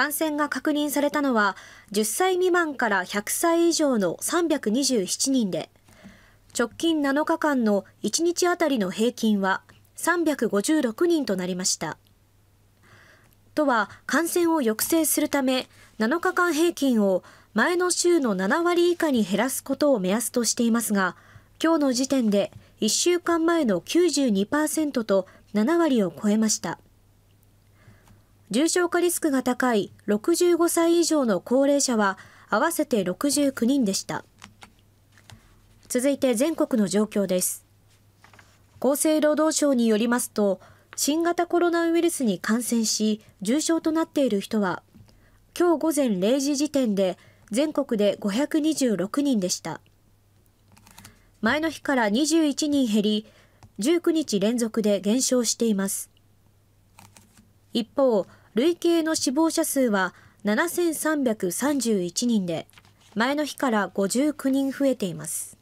感染が確認されたのは、10歳未満から100歳以上の327人で、直近7日間の1日あたりの平均は356人となりました。都は感染を抑制するため、7日間平均を前の週の7割以下に減らすことを目安としていますが、今日の時点で1週間前の92%と7割を超えました。重症化リスクが高い65歳以上の高齢者は合わせて69人でした。続いて全国の状況です。厚生労働省によりますと、新型コロナウイルスに感染し、重症となっている人は、今日午前0時時点で全国で526人でした。前の日から21人減り、19日連続で減少しています。一方、累計の死亡者数は7331人で前の日から59人増えています。